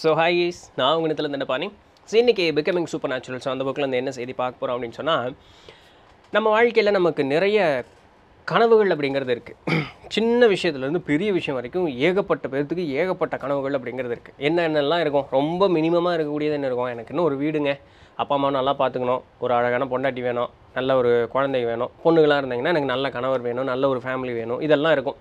so hi is நான் உங்கள் இடத்துல இருந்த பாணி ஸோ இன்றைக்கி பிகமிங் சூப்பர் நேச்சுரல் ஸோ அந்த புக்கில் வந்து என்ன செய்தி பார்க்க போகிறோம் அப்படின்னு சொன்னால் நம்ம வாழ்க்கையில் நமக்கு நிறைய கனவுகள் அப்படிங்கிறது இருக்குது சின்ன விஷயத்துலேருந்து பெரிய விஷயம் வரைக்கும் ஏகப்பட்ட பேர்த்துக்கு ஏகப்பட்ட கனவுகள் அப்படிங்கிறது இருக்குது என்ன என்னெல்லாம் இருக்கும் ரொம்ப மினிமமாக இருக்கக்கூடியது என்ன இருக்கும் எனக்கு இன்னும் ஒரு வீடுங்க அப்பா அம்மா நல்லா பார்த்துக்கணும் ஒரு அழகான பொண்டாட்டி வேணும் நல்ல ஒரு குழந்தை வேணும் பொண்ணுகளாக இருந்தீங்கன்னா எனக்கு நல்ல கணவர் வேணும் நல்ல ஒரு ஃபேமிலி வேணும் இதெல்லாம் இருக்கும்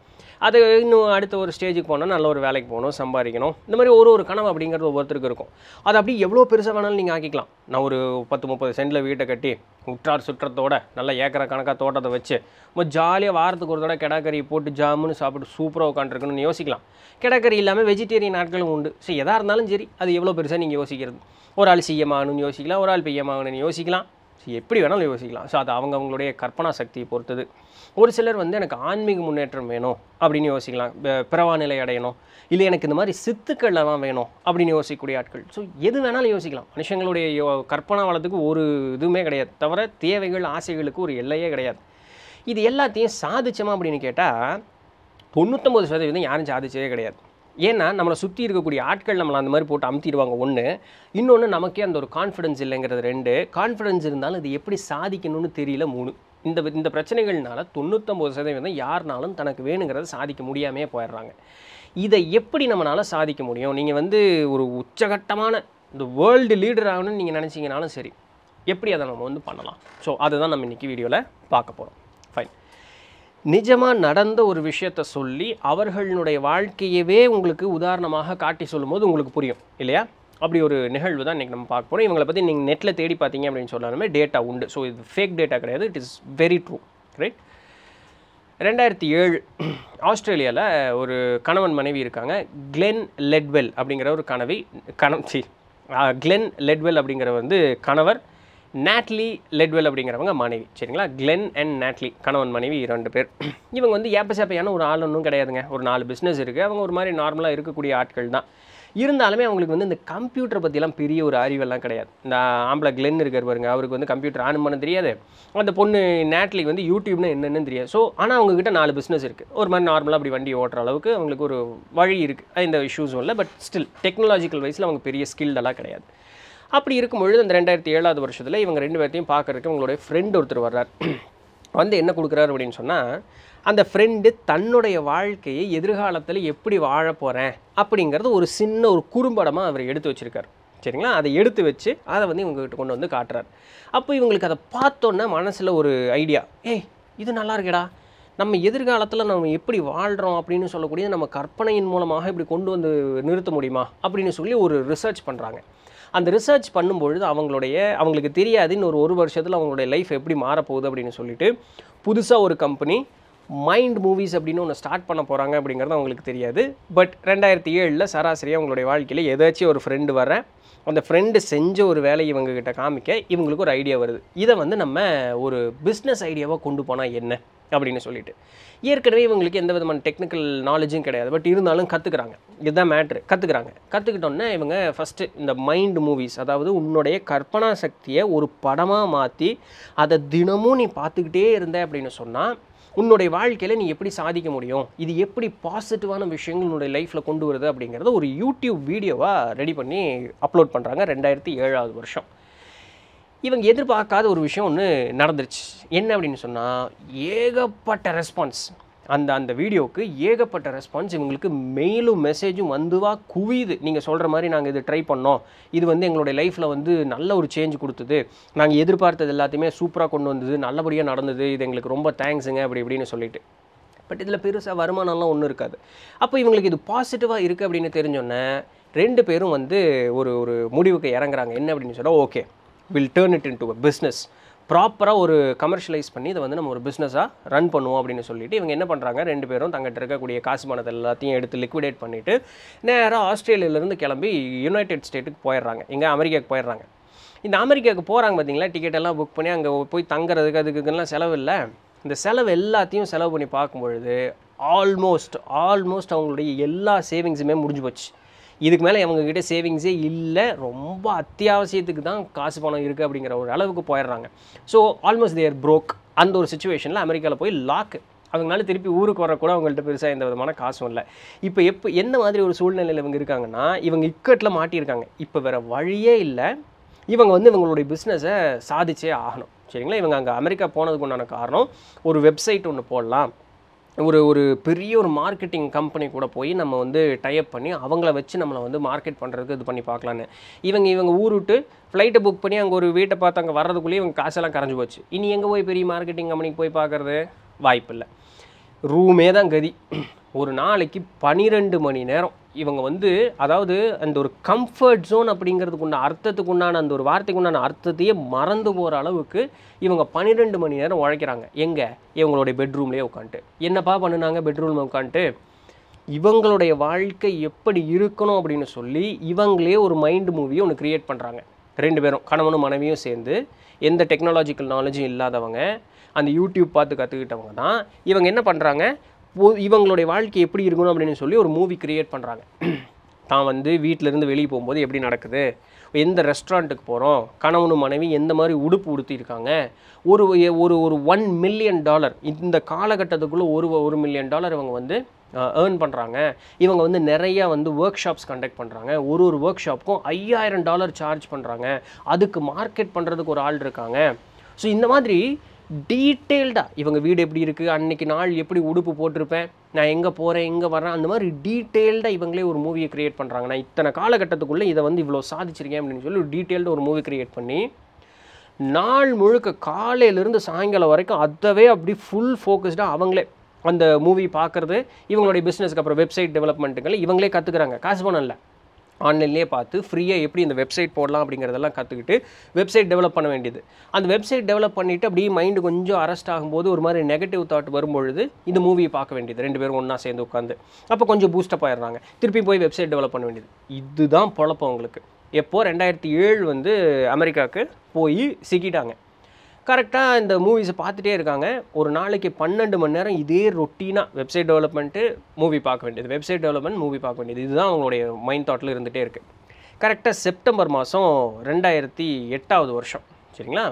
அது இன்னும் அடுத்த ஒரு ஸ்டேஜுக்கு போனால் நல்ல ஒரு வேலைக்கு போகணும் சம்பாதிக்கணும் இந்த மாதிரி ஒரு ஒரு கனவு அப்படிங்கிறது ஒவ்வொருத்தருக்கு இருக்கும் அது அப்படி எவ்வளோ பெருசாக வேணாலும் நீங்கள் ஆக்கிக்கலாம் நான் ஒரு பத்து முப்பது சென்டில் வீட்டை கட்டி உற்றார் சுற்றத்தோட நல்லா ஏக்கர கணக்காக தோட்டத்தை வச்சு நம்ம ஜாலியாக வாரத்துக்கு ஒரு தடவை கிடாக்கறி போட்டு ஜாமுன்னு சாப்பிட்டு சூப்பராக உட்காண்ட்ருக்குன்னு யோசிக்கலாம் கிடாக்கறி இல்லாமல் வெஜிடேரியன் நாட்களும் உண்டு ஸோ எதாக இருந்தாலும் சரி அது எவ்வளோ பெருசாக நீங்கள் யோசிக்கிறது ஒரு ஆள் சிஎம் ஆகணும்னு யோசிக்கலாம் ஒரு ஆள் பிஎம் யோசிக்கலாம் ஸோ எப்படி வேணாலும் யோசிக்கலாம் ஸோ அது அவங்க அவங்களுடைய கற்பனா சக்தியை பொறுத்தது ஒரு சிலர் வந்து எனக்கு ஆன்மீக முன்னேற்றம் வேணும் அப்படின்னு யோசிக்கலாம் பிறவா நிலை அடையணும் இல்லை எனக்கு இந்த மாதிரி சித்துக்கள்லாம் வேணும் அப்படின்னு யோசிக்கக்கூடிய ஆட்கள் ஸோ எது வேணாலும் யோசிக்கலாம் மனுஷங்களுடைய யோ கற்பனா வளத்துக்கு ஒரு இதுவுமே கிடையாது தவிர தேவைகள் ஆசைகளுக்கு ஒரு எல்லையே கிடையாது இது எல்லாத்தையும் சாதிச்சோமா அப்படின்னு கேட்டால் தொண்ணூத்தொம்பது சதவீதம் யாரும் சாதிச்சதே கிடையாது ஏன்னா நம்மளை சுற்றி இருக்கக்கூடிய ஆட்கள் நம்மளை அந்த மாதிரி போட்டு அமுத்திடுவாங்க ஒன்று இன்னொன்று நமக்கே அந்த ஒரு கான்ஃபிடன்ஸ் இல்லைங்கிறது ரெண்டு கான்ஃபிடன்ஸ் இருந்தாலும் அது எப்படி சாதிக்கணும்னு தெரியல மூணு இந்த இந்த பிரச்சனைகள்னால தொண்ணூற்றொம்பது சதவீதம் யாருனாலும் தனக்கு வேணுங்கிறத சாதிக்க முடியாமே போயிடுறாங்க இதை எப்படி நம்மளால் சாதிக்க முடியும் நீங்கள் வந்து ஒரு உச்சகட்டமான இந்த வேர்ல்டு லீடர் ஆகணும்னு நீங்கள் நினச்சிங்கனாலும் சரி எப்படி அதை நம்ம வந்து பண்ணலாம் ஸோ அதுதான் நம்ம இன்றைக்கி வீடியோவில் பார்க்க போகிறோம் நிஜமாக நடந்த ஒரு விஷயத்தை சொல்லி அவர்களுடைய வாழ்க்கையவே உங்களுக்கு உதாரணமாக காட்டி சொல்லும் போது உங்களுக்கு புரியும் இல்லையா அப்படி ஒரு நிகழ்வு தான் இன்றைக்கி நம்ம பார்க்க போகிறோம் இவங்களை பற்றி நீங்கள் நெட்டில் தேடி பார்த்தீங்க அப்படின்னு சொன்னாலுமே டேட்டா உண்டு ஸோ இது ஃபேக் டேட்டா கிடையாது it is very true right ரெண்டாயிரத்தி ஏழு ஆஸ்திரேலியாவில் ஒரு கணவன் மனைவி இருக்காங்க கிளென் லெட்வெல் அப்படிங்கிற ஒரு கனவி கண சி கிளென் லெட்வெல் அப்படிங்கிற வந்து கணவர் நேட்லி லெட்வெல் அப்படிங்கிறவங்க மனைவி சரிங்களா கிளென் அண்ட் நேட்லி கணவன் மனைவி இரண்டு பேர் இவங்க வந்து ஏப்பசேப்பையான ஒரு ஆள் ஒன்றும் கிடையாதுங்க ஒரு நாலு பிஸ்னஸ் இருக்குது அவங்க ஒரு மாதிரி நார்மலாக இருக்கக்கூடிய ஆட்கள் தான் இருந்தாலுமே அவங்களுக்கு வந்து இந்த கம்ப்யூட்டரை பற்றிலாம் பெரிய ஒரு அறிவெல்லாம் கிடையாது இந்த ஆம்பளை கிளென் இருக்கிற பாருங்க அவருக்கு வந்து கம்ப்யூட்டர் ஆன் பண்ண தெரியாது அந்த பொண்ணு நேட்லி வந்து யூடியூப்னு என்னென்னு தெரியாது ஸோ ஆனால் அவங்கக்கிட்ட நாலு பிஸ்னஸ் இருக்குது ஒரு மாதிரி நார்மலாக அப்படி வண்டி ஓட்டுற அளவுக்கு அவங்களுக்கு ஒரு வழி இருக்குது இந்த இஷ்யூஸும் இல்லை பட் ஸ்டில் டெக்னாலஜிக்கல் வைஸில் அவங்க பெரிய ஸ்கில்டெல்லாம் கிடையாது அப்படி இருக்கும் பொழுது அந்த ரெண்டாயிரத்தி ஏழாவது வருஷத்தில் இவங்க ரெண்டு பேர்த்தையும் பார்க்குறதுக்கு இவங்களுடைய ஃப்ரெண்ட் ஒருத்தர் வர்றார் வந்து என்ன கொடுக்குறாரு அப்படின்னு சொன்னால் அந்த ஃப்ரெண்டு தன்னுடைய வாழ்க்கையை எதிர்காலத்தில் எப்படி வாழ போகிறேன் அப்படிங்கிறது ஒரு சின்ன ஒரு குறும்படமாக அவர் எடுத்து வச்சுருக்கார் சரிங்களா அதை எடுத்து வச்சு அதை வந்து இவங்ககிட்ட கொண்டு வந்து காட்டுறார் அப்போ இவங்களுக்கு அதை பார்த்தோன்னே மனசில் ஒரு ஐடியா ஏய் இது நல்லா இருக்கடா நம்ம எதிர்காலத்தில் நம்ம எப்படி வாழ்கிறோம் அப்படின்னு சொல்லக்கூடிய நம்ம கற்பனையின் மூலமாக இப்படி கொண்டு வந்து நிறுத்த முடியுமா அப்படின்னு சொல்லி ஒரு ரிசர்ச் பண்ணுறாங்க அந்த ரிசர்ச் பண்ணும்பொழுது அவங்களுடைய அவங்களுக்கு தெரியாது இன்னொரு ஒரு வருஷத்தில் அவங்களுடைய லைஃப் எப்படி மாறப்போகுது அப்படின்னு சொல்லிட்டு புதுசாக ஒரு கம்பெனி மைண்ட் மூவிஸ் அப்படின்னு ஒன்று ஸ்டார்ட் பண்ண போகிறாங்க அப்படிங்கிறது அவங்களுக்கு தெரியாது பட் ரெண்டாயிரத்தி ஏழில் சராசரியாக அவங்களுடைய வாழ்க்கையில் ஏதாச்சும் ஒரு ஃப்ரெண்டு வரேன் அந்த ஃப்ரெண்டு செஞ்ச ஒரு வேலையை இவங்கக்கிட்ட காமிக்க இவங்களுக்கு ஒரு ஐடியா வருது இதை வந்து நம்ம ஒரு பிஸ்னஸ் ஐடியாவாக கொண்டு போனால் என்ன அப்படின்னு சொல்லிட்டு ஏற்கனவே இவங்களுக்கு எந்த விதமான டெக்னிக்கல் நாலேஜும் கிடையாது பட் இருந்தாலும் கற்றுக்குறாங்க இதுதான் மேட்ரு கற்றுக்குறாங்க கற்றுக்கிட்டோன்னே இவங்க ஃபஸ்ட்டு இந்த மைண்டு மூவிஸ் அதாவது உன்னுடைய கற்பனா சக்தியை ஒரு படமாக மாற்றி அதை தினமும் நீ பார்த்துக்கிட்டே இருந்த அப்படின்னு சொன்னால் உன்னுடைய வாழ்க்கையில் நீ எப்படி சாதிக்க முடியும் இது எப்படி பாசிட்டிவான விஷயங்கள் உன்னுடைய லைஃப்பில் கொண்டு வருது அப்படிங்கிறத ஒரு யூடியூப் வீடியோவாக ரெடி பண்ணி அப்லோட் பண்ணுறாங்க ரெண்டாயிரத்தி ஏழாவது வருஷம் இவங்க எதிர்பார்க்காத ஒரு விஷயம் ஒன்று நடந்துருச்சு என்ன அப்படின்னு சொன்னால் ஏகப்பட்ட ரெஸ்பான்ஸ் அந்த அந்த வீடியோவுக்கு ஏகப்பட்ட ரெஸ்பான்ஸ் இவங்களுக்கு மெயிலும் மெசேஜும் வந்துவா குவியுது நீங்கள் சொல்கிற மாதிரி நாங்கள் இது ட்ரை பண்ணோம் இது வந்து எங்களுடைய லைஃப்பில் வந்து நல்ல ஒரு சேஞ்ச் கொடுத்தது நாங்கள் எதிர்பார்த்தது எல்லாத்தையுமே சூப்பராக கொண்டு வந்தது நல்லபடியாக நடந்தது இது எங்களுக்கு ரொம்ப தேங்க்ஸுங்க அப்படி இப்படின்னு சொல்லிட்டு பட் இதில் பெருசாக வருமானம்லாம் ஒன்றும் இருக்காது அப்போ இவங்களுக்கு இது பாசிட்டிவாக இருக்குது அப்படின்னு தெரிஞ்சோன்னே ரெண்டு பேரும் வந்து ஒரு ஒரு முடிவுக்கு இறங்குறாங்க என்ன அப்படின்னு சொன்னால் okay will turn it into business ப்ராப்பராக ஒரு கமர்ஷியலைஸ் பண்ணி இதை வந்து நம்ம ஒரு பிஸ்னஸாக ரன் பண்ணுவோம் அப்படின்னு சொல்லிட்டு இவங்க என்ன பண்ணுறாங்க ரெண்டு பேரும் தங்கிட்ட இருக்கக்கூடிய காசு பணத்தை எல்லாத்தையும் எடுத்து லிக்விடேட் பண்ணிவிட்டு நேராக ஆஸ்திரேலியாவிலேருந்து கிளம்பி யுனைடெட் ஸ்டேட்டுக்கு போயிடுறாங்க இங்கே அமெரிக்காவுக்கு போயிடுறாங்க இந்த அமெரிக்காவுக்கு போகிறாங்க பார்த்தீங்களா டிக்கெட் எல்லாம் புக் பண்ணி அங்கே போய் தங்குறதுக்கு அதுக்குலாம் செலவு இல்லை இந்த செலவு எல்லாத்தையும் செலவு பண்ணி பார்க்கும்பொழுது ஆல்மோஸ்ட் ஆல்மோஸ்ட் அவங்களுடைய எல்லா சேவிங்ஸுமே முடிஞ்சு போச்சு இதுக்கு மேலே இவங்கக்கிட்ட சேவிங்ஸே இல்லை ரொம்ப அத்தியாவசியத்துக்கு தான் காசு பணம் இருக்குது அப்படிங்கிற ஒரு அளவுக்கு போயிடுறாங்க ஸோ ஆல்மோஸ்ட் தேர் ப்ரோக் அந்த ஒரு சுச்சுவேஷனில் அமெரிக்காவில் போய் லாக்கு அவங்களால திருப்பி ஊருக்கு வரக்கூட அவங்கள்ட்ட பெருசாக எந்த விதமான காசும் இல்லை இப்போ எப்போ என்ன மாதிரி ஒரு சூழ்நிலையில் இவங்க இருக்காங்கன்னா இவங்க இக்கட்டில் மாட்டியிருக்காங்க இப்போ வேறு வழியே இல்லை இவங்க வந்து இவங்களுடைய பிஸ்னஸை சாதிச்சே ஆகணும் சரிங்களா இவங்க அங்கே அமெரிக்கா போனதுக்கு உண்டான காரணம் ஒரு வெப்சைட் ஒன்று போடலாம் ஒரு ஒரு பெரிய ஒரு மார்க்கெட்டிங் கம்பெனி கூட போய் நம்ம வந்து டைப் பண்ணி அவங்கள வச்சு நம்மளை வந்து மார்க்கெட் பண்ணுறதுக்கு இது பண்ணி பார்க்கலான்னு இவங்க இவங்க ஊர் விட்டு ஃப்ளைட்டை புக் பண்ணி அங்கே ஒரு வீட்டை பார்த்து அங்கே வர்றதுக்குள்ளேயே இவங்க காசெல்லாம் கரைஞ்சி போச்சு இனி எங்கே போய் பெரிய மார்க்கெட்டிங் கம்பெனிக்கு போய் பார்க்குறது வாய்ப்பில்லை ரூமே தான் கதி ஒரு நாளைக்கு பனிரெண்டு மணி நேரம் இவங்க வந்து அதாவது அந்த ஒரு கம்ஃபர்ட் ஜோன் அப்படிங்கிறதுக்கு உண்டான அர்த்தத்துக்கு உண்டான அந்த ஒரு வார்த்தைக்கு உண்டான அர்த்தத்தையே மறந்து போகிற அளவுக்கு இவங்க பன்னிரெண்டு மணி நேரம் உழைக்கிறாங்க எங்கே இவங்களுடைய பெட்ரூம்லேயே உட்காந்துட்டு என்னப்பா பண்ணினாங்க பெட்ரூமில் உட்காந்துட்டு இவங்களுடைய வாழ்க்கை எப்படி இருக்கணும் அப்படின்னு சொல்லி இவங்களே ஒரு மைண்டு மூவியை ஒன்று க்ரியேட் பண்ணுறாங்க ரெண்டு பேரும் கணவனும் மனைவியும் சேர்ந்து எந்த டெக்னாலஜிக்கல் நாலேஜும் இல்லாதவங்க அந்த யூடியூப் பார்த்து கற்றுக்கிட்டவங்க தான் இவங்க என்ன பண்ணுறாங்க இவங்களுடைய வாழ்க்கை எப்படி இருக்கணும் அப்படின்னு சொல்லி ஒரு மூவி க்ரியேட் பண்ணுறாங்க தான் வந்து வீட்டிலேருந்து வெளியே போகும்போது எப்படி நடக்குது எந்த ரெஸ்டாரண்ட்டுக்கு போகிறோம் கணவனும் மனைவி எந்த மாதிரி உடுப்பு உடுத்திருக்காங்க ஒரு ஒரு ஒரு ஒன் மில்லியன் டாலர் இந்த காலகட்டத்துக்குள்ளே ஒரு ஒரு மில்லியன் டாலர் இவங்க வந்து ஏர்ன் பண்ணுறாங்க இவங்க வந்து நிறையா வந்து ஒர்க் ஷாப்ஸ் கண்டக்ட் பண்ணுறாங்க ஒரு ஒரு ஒர்க் ஷாப்புக்கும் ஐயாயிரம் டாலர் சார்ஜ் பண்ணுறாங்க அதுக்கு மார்க்கெட் பண்ணுறதுக்கு ஒரு ஆள் இருக்காங்க ஸோ இந்த மாதிரி டீட்டெயில்டாக இவங்க வீடு எப்படி இருக்குது அன்றைக்கி நாள் எப்படி உடுப்பு போட்டிருப்பேன் நான் எங்கே போகிறேன் எங்கே வரேன் அந்த மாதிரி டீட்டெயில்டாக இவங்களே ஒரு மூவியை க்ரியேட் பண்ணுறாங்க நான் இத்தனை காலகட்டத்துக்குள்ளே இதை வந்து இவ்வளோ சாதிச்சிருக்கேன் அப்படின்னு சொல்லி ஒரு டீட்டெயில்டு ஒரு மூவி க்ரியேட் பண்ணி நாள் முழுக்க காலையிலேருந்து சாயங்காலம் வரைக்கும் அதவே அப்படி ஃபுல் ஃபோக்கஸ்டாக அவங்களே அந்த மூவி பார்க்குறது இவங்களுடைய பிஸ்னஸ்க்கு அப்புறம் வெப்சைட் டெவலப்மெண்ட்டுங்களை இவங்களே கற்றுக்குறாங்க காசு பணம் ஆன்லைன்லேயே பார்த்து ஃப்ரீயாக எப்படி இந்த வெப்சைட் போடலாம் அப்படிங்கிறதெல்லாம் கற்றுக்கிட்டு வெப்சைட் டெவலப் பண்ண வேண்டியது அந்த வெப்சைட் டெவலப் பண்ணிவிட்டு அப்படியே மைண்டு கொஞ்சம் அரெஸ்ட் ஆகும்போது ஒரு மாதிரி நெகட்டிவ் தாட் வரும்பொழுது இந்த மூவியை பார்க்க வேண்டியது ரெண்டு பேரும் ஒன்றா சேர்ந்து உட்காந்து அப்போ கொஞ்சம் பூஸ்டப் ஆயிடுறாங்க திருப்பி போய் வெப்சைட் டெவலப் பண்ண வேண்டியது இதுதான் பொழப்பம் உங்களுக்கு எப்போது ரெண்டாயிரத்தி ஏழு வந்து அமெரிக்காவுக்கு போய் சிக்கிட்டாங்க கரெக்டாக இந்த மூவிஸை பார்த்துட்டே இருக்காங்க ஒரு நாளைக்கு பன்னெண்டு மணி நேரம் இதே ரொட்டீனாக வெப்சைட் டெவலப்மெண்ட்டு மூவி பார்க்க வேண்டியது வெப்சைட் டெவலப்மெண்ட் மூவி பார்க்க வேண்டியது இதுதான் அவங்களுடைய மைண்ட் தாட்டில் இருந்துகிட்டே இருக்குது கரெக்டாக செப்டம்பர் மாதம் ரெண்டாயிரத்தி எட்டாவது வருஷம் சரிங்களா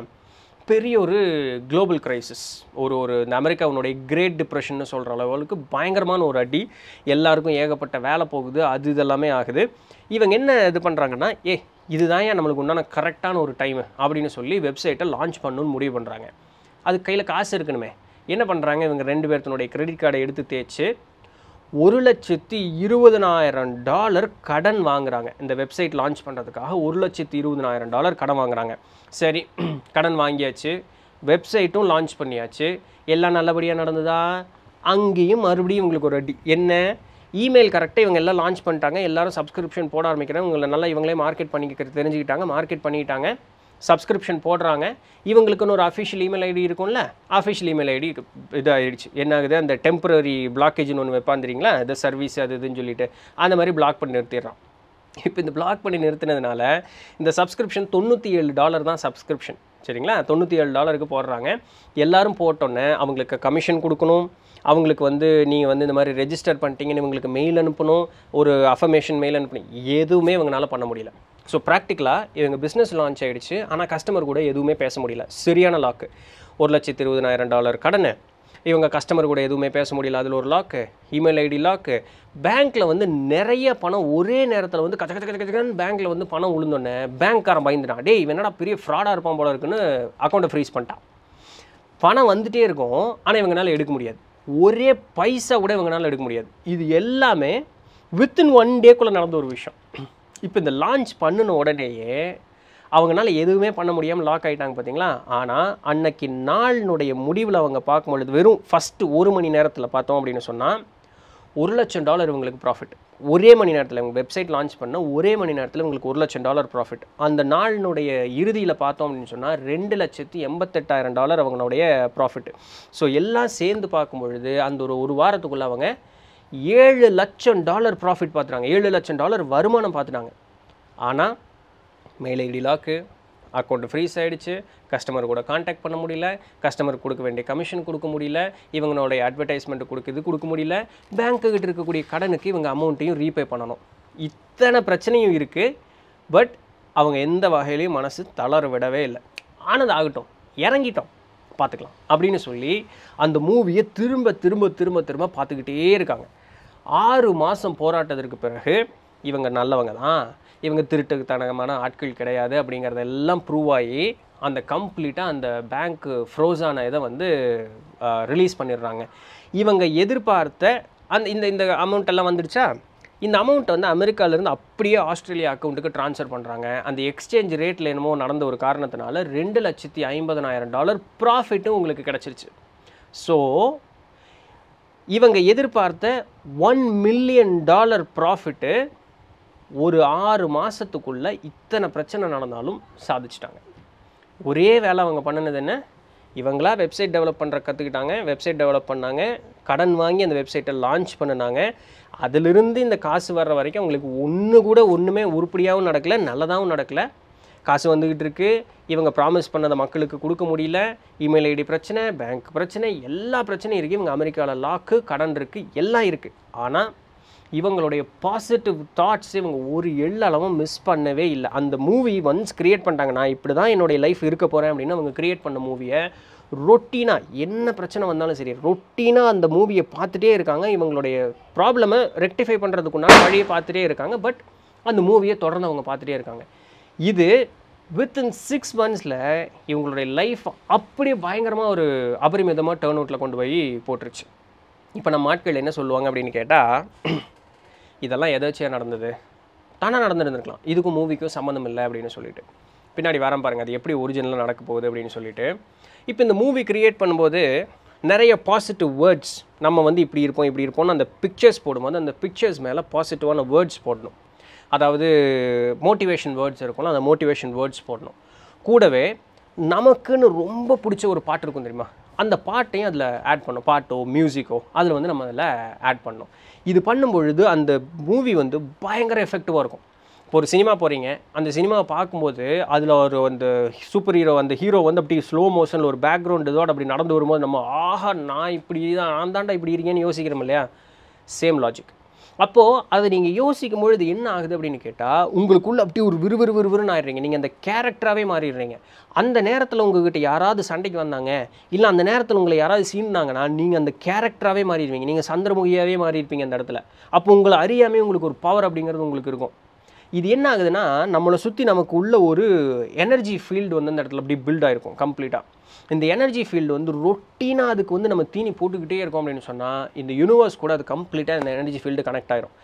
பெரிய ஒரு குளோபல் க்ரைசிஸ் ஒரு ஒரு இந்த அமெரிக்காவினுடைய கிரேட் டிப்ரெஷன்னு சொல்கிற அளவுக்கு பயங்கரமான ஒரு அடி எல்லாருக்கும் ஏகப்பட்ட வேலை போகுது அது இதெல்லாமே ஆகுது இவங்க என்ன இது பண்ணுறாங்கன்னா ஏ இதுதான் ஏன் நம்மளுக்கு உண்டான கரெக்டான ஒரு டைமு அப்படின்னு சொல்லி வெப்சைட்டை லான்ச் பண்ணணும்னு முடிவு பண்ணுறாங்க அது கையில் காசு இருக்கணுமே என்ன பண்ணுறாங்க இவங்க ரெண்டு பேர்த்தனுடைய கிரெடிட் கார்டை எடுத்து தேய்ச்சி ஒரு லட்சத்தி இருபதனாயிரம் டாலர் கடன் வாங்குகிறாங்க இந்த வெப்சைட் லான்ச் பண்ணுறதுக்காக ஒரு லட்சத்தி இருபதனாயிரம் டாலர் கடன் வாங்குகிறாங்க சரி கடன் வாங்கியாச்சு வெப்சைட்டும் லான்ச் பண்ணியாச்சு எல்லாம் நல்லபடியாக நடந்ததா அங்கேயும் மறுபடியும் உங்களுக்கு ஒரு அடி என்ன இமெயில் கரெக்டாக இவங்க எல்லாம் லான்ச் பண்ணிட்டாங்க எல்லாரும் சப்ஸ்கிரிப்ஷன் போட ஆரம்பிக்கிறாங்க இவங்களை நல்லா இவங்களே மார்க்கெட் பண்ணிக்கிறது தெரிஞ்சுக்கிட்டாங்க மார்க்கெட் பண்ணிக்கிட்டாங்க சப்ஸ்கிரிப்ஷன் போடுறாங்க இவங்களுக்குன்னு ஒரு அஃபிஷியல் இமெயில் ஐடி இருக்கும்ல அஃபிஷியல் இமெயில் ஐடி இதாகிடுச்சு என்ன ஆகுது அந்த டெம்பரரி பிளாக்கேஜ்னு ஒன்று வைப்பாந்துறீங்களா அது சர்வீஸ் அது இதுன்னு சொல்லிட்டு அந்த மாதிரி பிளாக் பண்ணி நிறுத்திடுறான் இப்போ இந்த பிளாக் பண்ணி நிறுத்தினதுனால இந்த சப்ஸ்கிரிப்ஷன் தொண்ணூற்றி ஏழு டாலர் தான் சப்ஸ்கிரிப்ஷன் சரிங்களா தொண்ணூற்றி ஏழு டாலருக்கு போடுறாங்க எல்லோரும் போட்டோன்னே அவங்களுக்கு கமிஷன் கொடுக்கணும் அவங்களுக்கு வந்து நீங்கள் வந்து இந்த மாதிரி ரெஜிஸ்டர் பண்ணிட்டீங்கன்னு இவங்களுக்கு மெயில் அனுப்பணும் ஒரு அஃபர்மேஷன் மெயில் அனுப்பணும் எதுவுமே இவங்களால பண்ண முடியல ஸோ ப்ராக்டிக்கலாக இவங்க பிஸ்னஸ் லான்ச் ஆகிடுச்சு ஆனால் கஸ்டமர் கூட எதுவுமே பேச முடியல சரியான லாக்கு ஒரு லட்சத்து இருபதாயிரம் டாலர் கடனை இவங்க கஸ்டமர் கூட எதுவுமே பேச முடியல அதில் ஒரு லாக்கு இமெயில் ஐடி லாக்கு பேங்க்கில் வந்து நிறைய பணம் ஒரே நேரத்தில் வந்து கச்ச கச்ச கச்சக்கன்னு பேங்க்கில் வந்து பணம் உளுந்தோடனே பேங்க்காரன் பயந்துட்டான் டேய் இவன் என்னடா பெரிய ஃப்ராடாக இருப்பான் போல இருக்குன்னு அக்கௌண்ட்டை ஃப்ரீஸ் பண்ணிட்டான் பணம் வந்துகிட்டே இருக்கும் ஆனால் இவங்களால எடுக்க முடியாது ஒரே பைசா கூட இவங்களால எடுக்க முடியாது இது எல்லாமே வித்தின் ஒன் டேக்குள்ளே நடந்த ஒரு விஷயம் இப்போ இந்த லான்ச் பண்ணின உடனேயே அவங்களால எதுவுமே பண்ண முடியாமல் லாக் ஆகிட்டாங்க பார்த்தீங்களா ஆனால் அன்னைக்கு நாளினுடைய முடிவில் அவங்க பார்க்கும்பொழுது வெறும் ஃபஸ்ட்டு ஒரு மணி நேரத்தில் பார்த்தோம் அப்படின்னு சொன்னால் ஒரு லட்சம் டாலர் இவங்களுக்கு ப்ராஃபிட் ஒரே மணி நேரத்தில் இவங்க வெப்சைட் லான்ச் பண்ண ஒரே மணி நேரத்தில் உங்களுக்கு ஒரு லட்சம் டாலர் ப்ராஃபிட் அந்த நாளினுடைய இறுதியில் பார்த்தோம் அப்படின்னு சொன்னால் ரெண்டு லட்சத்து எண்பத்தெட்டாயிரம் டாலர் அவங்களுடைய ப்ராஃபிட் ஸோ எல்லாம் சேர்ந்து பார்க்கும்பொழுது அந்த ஒரு ஒரு வாரத்துக்குள்ளே அவங்க ஏழு லட்சம் டாலர் ப்ராஃபிட் பார்த்துட்டாங்க ஏழு லட்சம் டாலர் வருமானம் பார்த்துட்டாங்க ஆனால் mail ID lock account freeze ஆகிடுச்சு கஸ்டமர் கூட காண்டாக்ட் பண்ண முடியல கஸ்டமர் கொடுக்க வேண்டிய கமிஷன் கொடுக்க முடியல இவங்களுடைய அட்வர்டைஸ்மெண்ட்டு கொடுக்க இது கொடுக்க முடியல பேங்க்குக்கிட்ட இருக்கக்கூடிய கடனுக்கு இவங்க அமௌண்ட்டையும் ரீபே பண்ணணும் இத்தனை பிரச்சனையும் இருக்குது பட் அவங்க எந்த வகையிலையும் மனசு தளர விடவே இல்லை ஆனது ஆகட்டும் இறங்கிட்டோம் பார்த்துக்கலாம் அப்படின்னு சொல்லி அந்த மூவியை திரும்ப திரும்ப திரும்ப திரும்ப பார்த்துக்கிட்டே இருக்காங்க ஆறு மாதம் போராட்டத்திற்கு பிறகு இவங்க நல்லவங்க தான் இவங்க திருட்டுத்தனமான ஆட்கள் கிடையாது அப்படிங்கிறதெல்லாம் ப்ரூவ் ஆகி அந்த கம்ப்ளீட்டாக அந்த பேங்க்கு ஃப்ரோஸான இதை வந்து ரிலீஸ் பண்ணிடுறாங்க இவங்க எதிர்பார்த்த அந்த இந்த இந்த அமௌண்ட் எல்லாம் வந்துடுச்சா இந்த அமௌண்ட் வந்து அமெரிக்காவிலேருந்து அப்படியே ஆஸ்திரேலியா அக்கௌண்ட்டுக்கு ட்ரான்ஸ்ஃபர் பண்ணுறாங்க அந்த எக்ஸ்சேஞ்ச் ரேட்டில் என்னமோ நடந்த ஒரு காரணத்தினால ரெண்டு லட்சத்தி ஐம்பதனாயிரம் டாலர் ப்ராஃபிட்டும் உங்களுக்கு கிடச்சிருச்சு ஸோ இவங்க எதிர்பார்த்த ஒன் மில்லியன் டாலர் ப்ராஃபிட்டு ஒரு ஆறு மாதத்துக்குள்ளே இத்தனை பிரச்சனை நடந்தாலும் சாதிச்சிட்டாங்க ஒரே வேலை அவங்க பண்ணினது என்ன இவங்களா வெப்சைட் டெவலப் பண்ணுற கற்றுக்கிட்டாங்க வெப்சைட் டெவலப் பண்ணாங்க கடன் வாங்கி அந்த வெப்சைட்டை லான்ச் பண்ணினாங்க அதிலிருந்து இந்த காசு வர்ற வரைக்கும் அவங்களுக்கு ஒன்று கூட ஒன்றுமே உருப்படியாகவும் நடக்கலை நல்லதாகவும் நடக்கலை காசு வந்துக்கிட்டு இருக்குது இவங்க ப்ராமிஸ் பண்ணதை மக்களுக்கு கொடுக்க முடியல இமெயில் ஐடி பிரச்சனை பேங்க் பிரச்சனை எல்லா பிரச்சனையும் இருக்குது இவங்க அமெரிக்காவில் லாக்கு கடன் இருக்குது எல்லாம் இருக்குது ஆனால் இவங்களுடைய பாசிட்டிவ் தாட்ஸ் இவங்க ஒரு எள்ளளவும் மிஸ் பண்ணவே இல்லை அந்த மூவி ஒன்ஸ் கிரியேட் பண்ணிட்டாங்க நான் இப்படி தான் என்னுடைய லைஃப் இருக்க போகிறேன் அப்படின்னு அவங்க கிரியேட் பண்ண மூவியை ரொட்டீனாக என்ன பிரச்சனை வந்தாலும் சரி ரொட்டீனாக அந்த மூவியை பார்த்துட்டே இருக்காங்க இவங்களுடைய ப்ராப்ளமை ரெக்டிஃபை பண்ணுறதுக்குண்டான வழியை பார்த்துட்டே இருக்காங்க பட் அந்த மூவியை தொடர்ந்து அவங்க பார்த்துட்டே இருக்காங்க இது வித்தின் சிக்ஸ் மந்த்ஸில் இவங்களுடைய லைஃப் அப்படியே பயங்கரமாக ஒரு அபரிமிதமாக டேர்ன் அவுட்டில் கொண்டு போய் போட்டுருச்சு இப்போ நம்ம ஆட்கள் என்ன சொல்லுவாங்க அப்படின்னு கேட்டால் இதெல்லாம் எதாச்சியாக நடந்தது தானாக நடந்துருந்துருக்கலாம் இதுக்கும் மூவிக்கும் சம்மந்தம் இல்லை அப்படின்னு சொல்லிட்டு பின்னாடி வரம் பாருங்கள் அது எப்படி ஒரிஜினலாக நடக்க போகுது அப்படின்னு சொல்லிட்டு இப்போ இந்த மூவி க்ரியேட் பண்ணும்போது நிறைய பாசிட்டிவ் வேர்ட்ஸ் நம்ம வந்து இப்படி இருப்போம் இப்படி இருப்போம்னு அந்த பிக்சர்ஸ் போடும்போது அந்த பிக்சர்ஸ் மேலே பாசிட்டிவான வேர்ட்ஸ் போடணும் அதாவது மோட்டிவேஷன் வேர்ட்ஸ் இருக்கும்ல அந்த மோட்டிவேஷன் வேர்ட்ஸ் போடணும் கூடவே நமக்குன்னு ரொம்ப பிடிச்ச ஒரு பாட்டு இருக்கும் தெரியுமா அந்த பாட்டையும் அதில் ஆட் பண்ணோம் பாட்டோ மியூசிக்கோ அதில் வந்து நம்ம அதில் ஆட் பண்ணோம் இது பண்ணும் பொழுது அந்த மூவி வந்து பயங்கர எஃபெக்டிவாக இருக்கும் இப்போ ஒரு சினிமா போகிறீங்க அந்த சினிமாவை பார்க்கும்போது அதில் ஒரு அந்த சூப்பர் ஹீரோ அந்த ஹீரோ வந்து அப்படி ஸ்லோ மோஷனில் ஒரு பேக்ரவுண்ட் இதோட அப்படி நடந்து வரும்போது நம்ம ஆஹா நான் இப்படி தான் நான் தாண்டா இப்படி இருக்கேன்னு யோசிக்கிறோம் இல்லையா சேம் லாஜிக் அப்போது அதை நீங்கள் யோசிக்கும் பொழுது என்ன ஆகுது அப்படின்னு கேட்டால் உங்களுக்குள்ளே அப்படி ஒரு விறுவிறு விறுவிறுன்னு ஆயிடுறீங்க நீங்கள் அந்த கேரக்டராகவே மாறிடுறீங்க அந்த நேரத்தில் உங்ககிட்ட யாராவது சண்டைக்கு வந்தாங்க இல்லை அந்த நேரத்தில் உங்களை யாராவது சீன்னாங்கன்னா நீங்கள் அந்த கேரக்டராகவே மாறிடுவீங்க நீங்கள் சந்திரமுகியாகவே மாறியிருப்பீங்க அந்த இடத்துல அப்போ உங்களை அறியாமே உங்களுக்கு ஒரு பவர் அப்படிங்கிறது உங்களுக்கு இருக்கும் இது என்ன ஆகுதுன்னா நம்மளை சுற்றி நமக்கு உள்ள ஒரு எனர்ஜி ஃபீல்டு வந்து அந்த இடத்துல அப்படி பில்ட் ஆகிருக்கும் கம்ப்ளீட்டாக இந்த எனர்ஜி ஃபீல்டு வந்து ரொட்டீனாக அதுக்கு வந்து நம்ம தீனி போட்டுக்கிட்டே இருக்கோம் அப்படின்னு சொன்னால் இந்த யூனிவர்ஸ் கூட அது கம்ப்ளீட்டாக இந்த எனர்ஜி ஃபீல்டு கனெக்ட் ஆகிரும்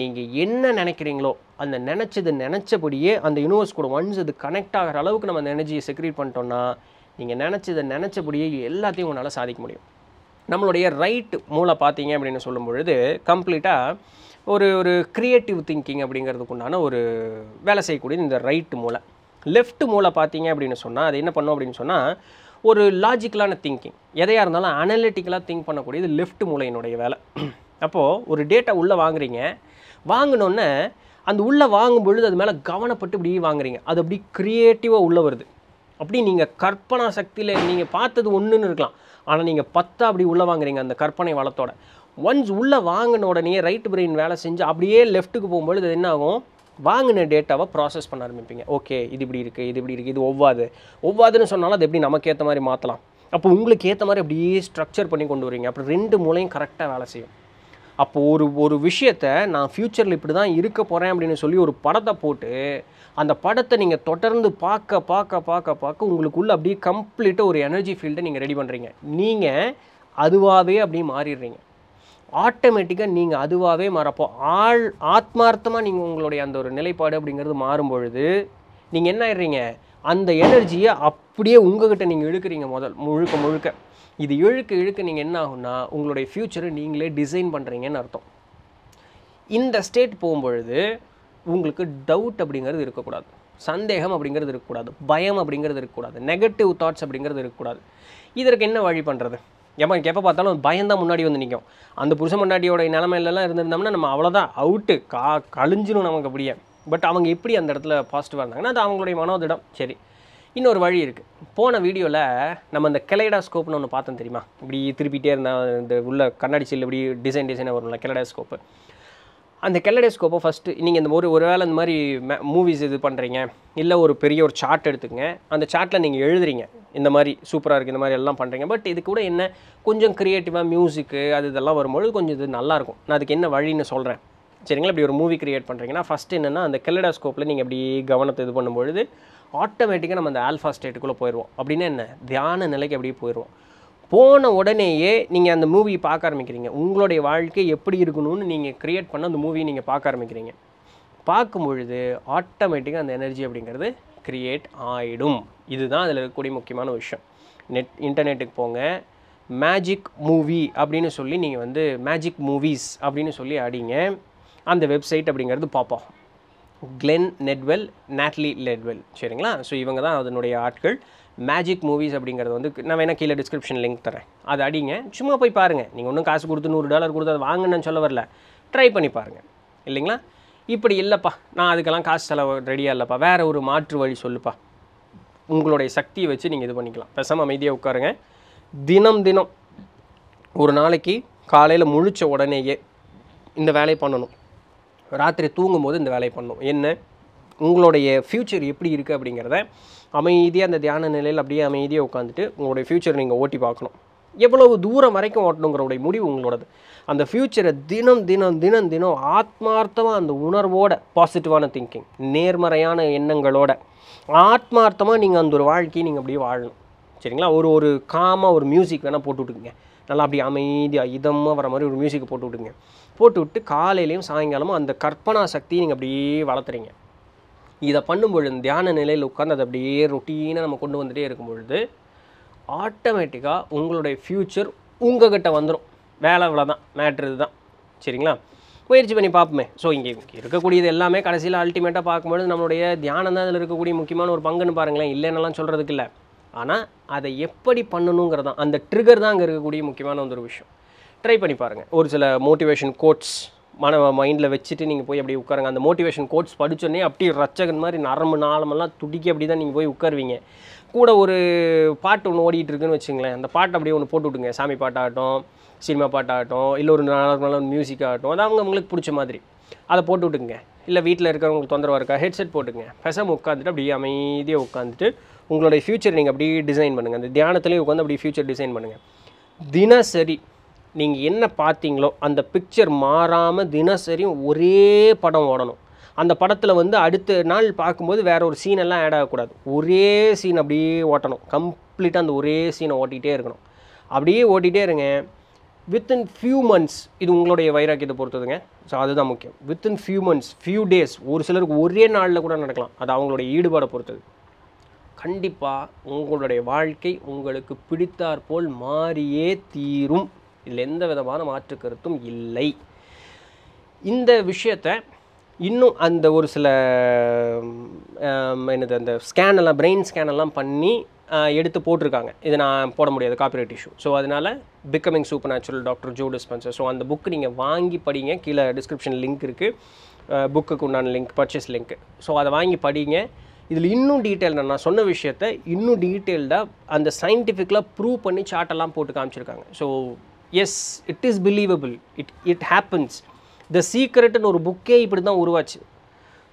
நீங்கள் என்ன நினைக்கிறீங்களோ அந்த நினச்சது நினச்சபடியே அந்த யூனிவர்ஸ் கூட ஒன்ஸ் அது கனெக்ட் ஆகிற அளவுக்கு நம்ம அந்த எனர்ஜியை செக்ரீட் பண்ணிட்டோம்னா நீங்கள் நினச்சதை நினச்சபடியே எல்லாத்தையும் உங்களால் சாதிக்க முடியும் நம்மளுடைய ரைட் மூளை பார்த்தீங்க அப்படின்னு சொல்லும் பொழுது கம்ப்ளீட்டாக ஒரு ஒரு க்ரியேட்டிவ் திங்கிங் அப்படிங்கிறதுக்கு உண்டான ஒரு வேலை செய்யக்கூடியது இந்த ரைட்டு மூளை லெஃப்ட் மூளை பார்த்தீங்க அப்படின்னு சொன்னால் அது என்ன பண்ணும் அப்படின்னு சொன்னால் ஒரு லாஜிக்கலான திங்கிங் எதையாக இருந்தாலும் அனலிட்டிக்கலாக திங்க் பண்ணக்கூடியது லெஃப்ட் மூளையினுடைய வேலை அப்போது ஒரு டேட்டா உள்ளே வாங்குறீங்க வாங்கினோன்னே அந்த உள்ளே வாங்கும் பொழுது அது மேலே கவனப்பட்டு இப்படி வாங்குறீங்க அது அப்படி க்ரியேட்டிவாக உள்ளே வருது அப்படி நீங்கள் கற்பனா சக்தியில் நீங்கள் பார்த்தது ஒன்றுன்னு இருக்கலாம் ஆனால் நீங்கள் பத்தா அப்படி உள்ளே வாங்குறீங்க அந்த கற்பனை வளத்தோட ஒன்ஸ் உள்ளே வாங்கின உடனே ரைட் பிரெயின் வேலை செஞ்சு அப்படியே லெஃப்ட்டுக்கு போகும்பொழுது அது என்ன ஆகும் வாங்கின டேட்டாவை ப்ராசஸ் பண்ண ஆரம்பிப்பீங்க ஓகே இது இப்படி இருக்குது இது இப்படி இருக்குது இது ஒவ்வாது ஒவ்வாதுன்னு சொன்னாலும் அது எப்படி நமக்கு ஏற்ற மாதிரி மாற்றலாம் அப்போ உங்களுக்கு ஏற்ற மாதிரி அப்படியே ஸ்ட்ரக்சர் பண்ணி கொண்டு வரீங்க அப்புறம் ரெண்டு மூலையும் கரெக்டாக வேலை செய்யும் அப்போது ஒரு ஒரு விஷயத்த நான் ஃப்யூச்சரில் இப்படி தான் இருக்க போகிறேன் அப்படின்னு சொல்லி ஒரு படத்தை போட்டு அந்த படத்தை நீங்கள் தொடர்ந்து பார்க்க பார்க்க பார்க்க பார்க்க உங்களுக்குள்ளே அப்படியே கம்ப்ளீட்டாக ஒரு எனர்ஜி ஃபீல்டை நீங்கள் ரெடி பண்ணுறீங்க நீங்கள் அதுவாகவே அப்படியே மாறிடுறீங்க ஆட்டோமேட்டிக்காக நீங்கள் அதுவாகவே மறப்போம் ஆள் ஆத்மார்த்தமாக நீங்கள் உங்களுடைய அந்த ஒரு நிலைப்பாடு அப்படிங்கிறது மாறும்பொழுது நீங்கள் என்ன ஆயிடுறீங்க அந்த எனர்ஜியை அப்படியே உங்ககிட்ட நீங்கள் இழுக்கிறீங்க முதல் முழுக்க முழுக்க இது இழுக்க இழுக்க நீங்கள் என்ன ஆகும்னா உங்களுடைய ஃப்யூச்சரை நீங்களே டிசைன் பண்ணுறீங்கன்னு அர்த்தம் இந்த ஸ்டேட் போகும்பொழுது உங்களுக்கு டவுட் அப்படிங்கிறது இருக்கக்கூடாது சந்தேகம் அப்படிங்கிறது இருக்கக்கூடாது பயம் அப்படிங்கிறது இருக்கக்கூடாது நெகட்டிவ் தாட்ஸ் அப்படிங்கிறது இருக்கக்கூடாது இதற்கு என்ன வழி பண்ணுறது எப்போ எப்போ பார்த்தாலும் பயந்தான் முன்னாடி வந்து நிற்கும் அந்த புருஷ முன்னாடியோட நிலமையிலலாம் இருந்திருந்தோம்னா நம்ம அவ்வளோதான் அவுட்டு கா கழிஞ்சிடும் நமக்கு அப்படியே பட் அவங்க எப்படி அந்த இடத்துல பாசிட்டிவாக இருந்தாங்கன்னா அது அவங்களுடைய மனோதிடம் சரி இன்னொரு வழி இருக்குது போன வீடியோவில் நம்ம இந்த கெலைடாஸ்கோப்னு ஒன்று பார்த்தோம் தெரியுமா இப்படி திருப்பிகிட்டே இருந்தால் இந்த உள்ள கண்ணாடி செல் இப்படி டிசைன் டிசைனாக வரும்ல ஸ்கோப்பு அந்த கெல்லடேஸ்கோப்பை ஃபஸ்ட்டு நீங்கள் இந்த ஒரு ஒரு வேளை இந்த மாதிரி மூவிஸ் இது பண்ணுறீங்க இல்லை ஒரு பெரிய ஒரு சார்ட் எடுத்துக்கங்க அந்த சார்ட்டில் நீங்கள் எழுதுறீங்க இந்த மாதிரி சூப்பராக இருக்குது இந்த மாதிரி எல்லாம் பண்ணுறீங்க பட் இது கூட என்ன கொஞ்சம் க்ரியேட்டிவாக மியூசிக்கு அது இதெல்லாம் வரும்பொழுது கொஞ்சம் இது நல்லாயிருக்கும் நான் அதுக்கு என்ன வழின்னு சொல்கிறேன் சரிங்களா இப்படி ஒரு மூவி க்ரியேட் பண்ணுறீங்கன்னா ஃபஸ்ட்டு என்னென்னா அந்த கெல்லடாஸ்கோப்பில் நீங்கள் அப்படி கவனத்தை இது பண்ணும்பொழுது ஆட்டோமேட்டிக்காக நம்ம அந்த ஆல்ஃபா ஸ்டேட்டுக்குள்ளே போயிடுவோம் அப்படின்னா என்ன தியான நிலைக்கு அப்படியே போயிடுவோம் போன உடனேயே நீங்கள் அந்த மூவி பார்க்க ஆரம்பிக்கிறீங்க உங்களுடைய வாழ்க்கை எப்படி இருக்கணும்னு நீங்கள் க்ரியேட் பண்ண அந்த மூவியை நீங்கள் பார்க்க ஆரம்பிக்கிறீங்க பார்க்கும் பொழுது ஆட்டோமேட்டிக்காக அந்த எனர்ஜி அப்படிங்கிறது க்ரியேட் ஆகிடும் இதுதான் அதில் இருக்கக்கூடிய முக்கியமான விஷயம் நெட் இன்டர்நெட்டுக்கு போங்க மேஜிக் மூவி அப்படின்னு சொல்லி நீங்கள் வந்து மேஜிக் மூவிஸ் அப்படின்னு சொல்லி அடிங்க அந்த வெப்சைட் அப்படிங்கிறது பார்ப்போம் கிளென் நெட்வெல் நேட்லி லெட்வெல் சரிங்களா ஸோ இவங்க தான் அதனுடைய ஆட்கள் மேஜிக் மூவிஸ் அப்படிங்கிறது வந்து நான் வேணால் கீழே டிஸ்கிரிப்ஷன் லிங்க் தரேன் அது அடிங்க சும்மா போய் பாருங்கள் நீங்கள் ஒன்றும் காசு கொடுத்து நூறு டாலர் கொடுத்து அதை வாங்கணும்னு சொல்ல வரல ட்ரை பண்ணி பாருங்கள் இல்லைங்களா இப்படி இல்லைப்பா நான் அதுக்கெல்லாம் காசு செலவு ரெடியாக இல்லைப்பா வேறு ஒரு மாற்று வழி சொல்லுப்பா உங்களுடைய சக்தியை வச்சு நீங்கள் இது பண்ணிக்கலாம் பெசம் அமைதியாக உட்காருங்க தினம் தினம் ஒரு நாளைக்கு காலையில் முழித்த உடனேயே இந்த வேலையை பண்ணணும் ராத்திரி தூங்கும்போது இந்த வேலையை பண்ணணும் என்ன உங்களுடைய ஃப்யூச்சர் எப்படி இருக்குது அப்படிங்கிறத அமைதியாக அந்த தியான நிலையில் அப்படியே அமைதியாக உட்காந்துட்டு உங்களுடைய ஃப்யூச்சர் நீங்கள் ஓட்டி பார்க்கணும் எவ்வளவு தூரம் வரைக்கும் ஓட்டணுங்கிறவுடைய முடிவு உங்களோடது அந்த ஃப்யூச்சரை தினம் தினம் தினம் தினம் ஆத்மார்த்தமாக அந்த உணர்வோட பாசிட்டிவான திங்கிங் நேர்மறையான எண்ணங்களோட ஆத்மார்த்தமாக நீங்கள் அந்த ஒரு வாழ்க்கையை நீங்கள் அப்படியே வாழணும் சரிங்களா ஒரு ஒரு காமாக ஒரு மியூசிக் வேணால் போட்டு விட்டுக்குங்க நல்லா அப்படி அமைதியாக இதமாக வர மாதிரி ஒரு மியூசிக் போட்டு விட்டுங்க போட்டு விட்டு காலையிலையும் சாயங்காலமும் அந்த கற்பனா சக்தியை நீங்கள் அப்படியே வளர்த்துறீங்க இதை பண்ணும் பொழுது தியான நிலையில் உட்காந்து அதை அப்படியே ரொட்டீனாக நம்ம கொண்டு வந்துகிட்டே இருக்கும் பொழுது ஆட்டோமேட்டிக்காக உங்களுடைய ஃப்யூச்சர் உங்கள் கிட்ட வந்துடும் வேலை தான் மேட்ரு இதுதான் சரிங்களா முயற்சி பண்ணி பார்ப்போமே ஸோ இங்கே இருக்கக்கூடியது எல்லாமே கடைசியில் அல்டிமேட்டாக பார்க்கும்பொழுது நம்மளுடைய தியானம் தான் அதில் இருக்கக்கூடிய முக்கியமான ஒரு பங்குன்னு பாருங்களேன் இல்லைன்னெல்லாம் சொல்கிறதுக்கு இல்லை ஆனால் அதை எப்படி பண்ணணுங்கிறதான் அந்த ட்ரிகர் தான் அங்கே இருக்கக்கூடிய முக்கியமான ஒரு விஷயம் ட்ரை பண்ணி பாருங்கள் ஒரு சில மோட்டிவேஷன் கோட்ஸ் மன மைண்டில் வச்சுட்டு நீங்கள் போய் அப்படியே உட்காருங்க அந்த மோட்டிவேஷன் கோட்ஸ் படித்தோடனே அப்படியே ரச்சகன் மாதிரி நரம்பு நாளமெல்லாம் துடிக்கி அப்படி தான் நீங்கள் போய் உட்காருவீங்க கூட ஒரு பாட்டு ஒன்று ஓடிட்டு இருக்குன்னு வச்சுங்களேன் அந்த பாட்டு அப்படியே ஒன்று போட்டு விட்டுங்க சாமி பாட்டாகட்டும் சினிமா பாட்டாகட்டும் இல்லை ஒரு ஒரு மியூசிக் ஆகட்டும் அது அவங்க உங்களுக்கு பிடிச்ச மாதிரி அதை போட்டு விட்டுங்க இல்லை வீட்டில் இருக்கிறவங்களுக்கு தொந்தரவாக இருக்கா ஹெட்செட் போட்டுங்க பெசாமல் உட்காந்துட்டு அப்படியே அமைதியாக உட்காந்துட்டு உங்களுடைய ஃப்யூச்சர் நீங்கள் அப்படியே டிசைன் பண்ணுங்கள் அந்த தியானத்துலேயும் உட்காந்து அப்படியே ஃப்யூச்சர் டிசைன் பண்ணுங்கள் தினசரி நீங்கள் என்ன பார்த்தீங்களோ அந்த பிக்சர் மாறாமல் தினசரியும் ஒரே படம் ஓடணும் அந்த படத்தில் வந்து அடுத்த நாள் பார்க்கும்போது வேறு ஒரு சீனெல்லாம் ஆட் ஆகக்கூடாது ஒரே சீன் அப்படியே ஓட்டணும் கம்ப்ளீட்டாக அந்த ஒரே சீனை ஓட்டிகிட்டே இருக்கணும் அப்படியே ஓட்டிகிட்டே இருங்க வித்தின் ஃபியூ மந்த்ஸ் இது உங்களுடைய வைராக்கியத்தை பொறுத்ததுங்க ஸோ அதுதான் முக்கியம் within few months few days ஒரு சிலருக்கு ஒரே நாளில் கூட நடக்கலாம் அது அவங்களுடைய ஈடுபாடை பொறுத்தது கண்டிப்பாக உங்களுடைய வாழ்க்கை உங்களுக்கு பிடித்தாற்போல் மாறியே தீரும் இதில் எந்த விதமான மாற்று கருத்தும் இல்லை இந்த விஷயத்தை இன்னும் அந்த ஒரு சில என்னது அந்த ஸ்கேனெல்லாம் பிரெயின் ஸ்கேனெல்லாம் பண்ணி எடுத்து போட்டிருக்காங்க இது நான் போட முடியாது காப்பிரைட் இஷ்யூ ஸோ அதனால் becoming supernatural doctor Joe Dispenza so அந்த புக் நீங்கள் வாங்கி படிங்க கீழே டிஸ்கிரிப்ஷன் லிங்க் இருக்குது புக்குக்கு உண்டான லிங்க் பர்ச்சேஸ் லிங்க் ஸோ அதை வாங்கி படிங்க இதில் இன்னும் டீட்டெயில் நான் சொன்ன விஷயத்த இன்னும் டீட்டெயில்டாக அந்த சயின்டிஃபிக்கலாக ப்ரூவ் பண்ணி சார்ட்டெல்லாம் போட்டு காமிச்சிருக்காங்க so yes it is believable it it happens the சீக்ரெட்டுன்னு ஒரு புக்கே இப்படி தான் உருவாச்சு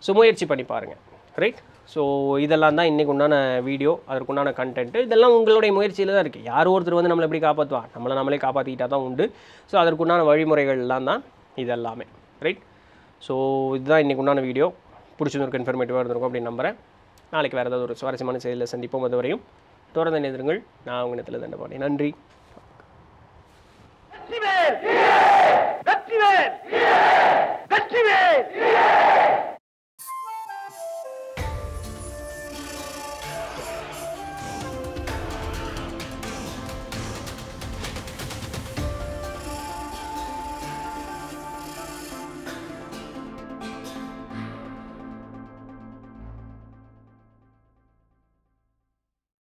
ஸோ முயற்சி பண்ணி பாருங்கள் ரைட் ஸோ இதெல்லாம் தான் இன்றைக்கு உண்டான வீடியோ அதற்குண்டான கண்டென்ட்டு இதெல்லாம் உங்களுடைய முயற்சியில் தான் இருக்குது யார் ஒருத்தர் வந்து நம்மளை எப்படி காப்பாற்றுவா நம்மளை நம்மளே காப்பாற்றிக்கிட்டா தான் உண்டு ஸோ அதற்குண்டான வழிமுறைகள்லாம் தான் இதெல்லாமே ரைட் ஸோ இதுதான் இன்றைக்கு உண்டான வீடியோ பிடிச்சிருந்திருக்கு இன்ஃபர்மேட்டிவாக இருந்திருக்கும் அப்படின்னு நம்புகிறேன் நாளைக்கு வேறு ஏதாவது ஒரு சுவாரஸ்யமான செய்தியில் சந்திப்போம் அதுவரையும் தொடர்ந்து நினைந்திருங்கள் நான் உங்கள் இடத்துல தண்டை நன்றி